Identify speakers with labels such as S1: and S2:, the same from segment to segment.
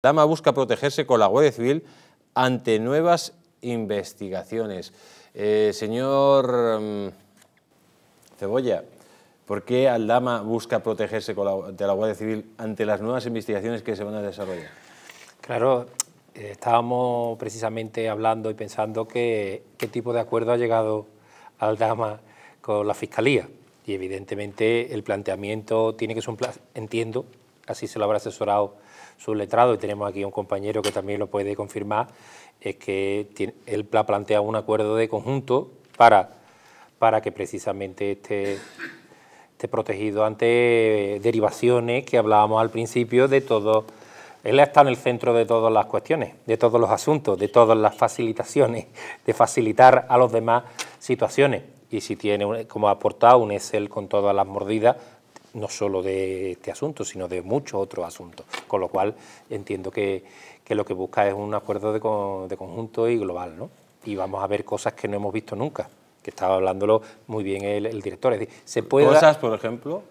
S1: Dama busca protegerse con la Guardia Civil ante nuevas investigaciones. Eh, señor mm, Cebolla, ¿por qué
S2: Aldama busca protegerse con la, Guardia Civil ante las nuevas investigaciones que se van a desarrollar?
S1: Claro, eh, estábamos precisamente hablando y pensando qué tipo de acuerdo ha llegado Aldama con la Fiscalía. Y evidentemente el planteamiento tiene que ser, un entiendo, así se lo habrá asesorado su letrado, y tenemos aquí un compañero que también lo puede confirmar, es que él él plantea un acuerdo de conjunto para, para que precisamente esté, esté protegido ante derivaciones que hablábamos al principio de todo. Él está en el centro de todas las cuestiones, de todos los asuntos, de todas las facilitaciones, de facilitar a los demás situaciones. Y si tiene, como aportado, un Excel con todas las mordidas, no solo de este asunto, sino de muchos otros asuntos. Con lo cual entiendo que, lo que busca es un acuerdo de, de, conjunto y global, ¿no? Y vamos a ver cosas que no hemos visto nunca, que estaba hablándolo muy bien el, director. Es decir, se puede ¿Cosas,
S2: por ejemplo?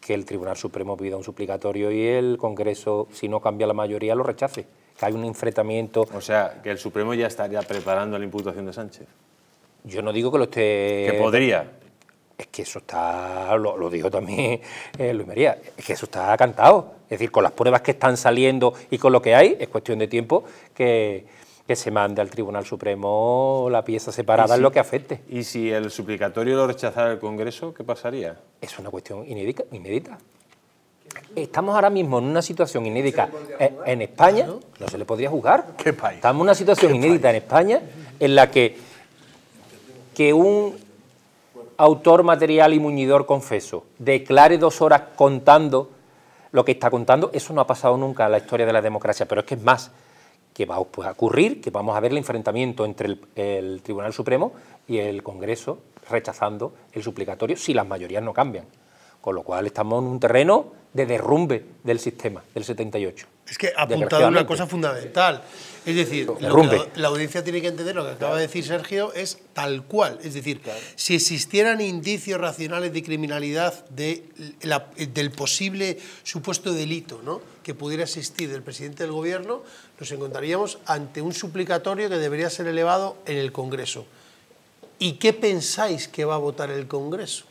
S1: Que el Tribunal Supremo pida un suplicatorio y el Congreso, si no cambia la mayoría, lo rechace. Que hay un enfrentamiento. O
S3: sea, que el Supremo ya estaría
S1: preparando la imputación de Sánchez. Yo no digo que lo esté... Que podría es que eso está, lo, dijo también eh, Luis María, es que eso está cantado. Es decir, con las pruebas que están saliendo y con lo que hay, es cuestión de tiempo que, se mande al Tribunal Supremo la pieza separada en lo que afecte. ¿Y si el suplicatorio lo rechazara el Congreso, qué pasaría? Es una cuestión inédita. inédita. Estamos ahora mismo en una situación inédita en, España, ¿No? se le podría eh, juzgar. ¿Ah, ¿Qué país? Estamos en una situación inédita en España en la que que un autor material y muñidor confeso, declare dos horas contando lo que está contando, eso no ha pasado nunca en la historia de la democracia, pero es que es más, que va pues, a ocurrir, que vamos a ver el enfrentamiento entre el, el Tribunal Supremo y el Congreso rechazando el suplicatorio si las mayorías no cambian. Con lo cual estamos en un terreno de derrumbe del sistema del 78. Es que ha apuntado una cosa
S3: fundamental. Es decir, la, audiencia tiene que entender lo que acaba de decir Sergio es tal cual. Es decir, si existieran indicios racionales de criminalidad de del posible supuesto delito ¿no? que pudiera existir del presidente del gobierno, nos encontraríamos ante un suplicatorio que debería ser elevado en el Congreso. ¿Y qué pensáis que va a votar el Congreso?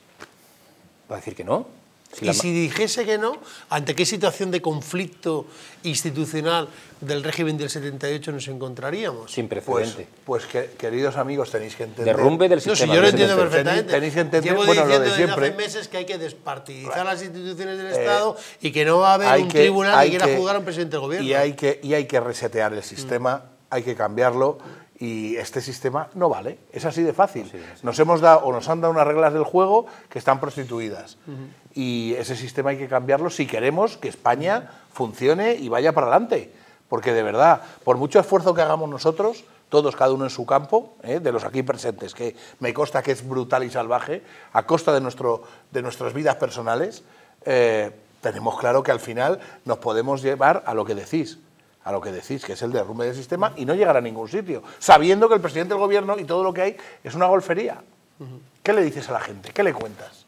S1: ¿Va a decir que no?
S3: y si dijese que no, ¿ante qué situación de conflicto institucional del régimen del 78 nos encontraríamos? Sin pues, precedente.
S2: Pues, queridos amigos, tenéis que entender... Derrumbe del sistema. No, si yo lo entiendo perfectamente. Tenéis que entender, bueno, lo de siempre. hace meses que hay que despartidizar las instituciones del eh, Estado y que no va a haber un tribunal que quiera jugar a un presidente del gobierno. Y hay que, y hay que resetear el sistema, mm. hay que cambiarlo y este sistema no vale. Es así de fácil. Nos hemos dado o nos han dado unas reglas del juego que están prostituidas. Y ese sistema hay que cambiarlo si queremos que España funcione y vaya para adelante. Porque de verdad, por mucho esfuerzo que hagamos nosotros, todos cada uno en su campo, ¿eh? de los aquí presentes, que me consta que es brutal y salvaje, a costa de, nuestro, de nuestras vidas personales, eh, tenemos claro que al final nos podemos llevar a lo que decís, a lo que decís, que es el derrumbe del sistema, y no llegar a ningún sitio, sabiendo que el presidente del gobierno y todo lo que hay es una golfería. ¿Qué le dices a la gente? ¿Qué le cuentas?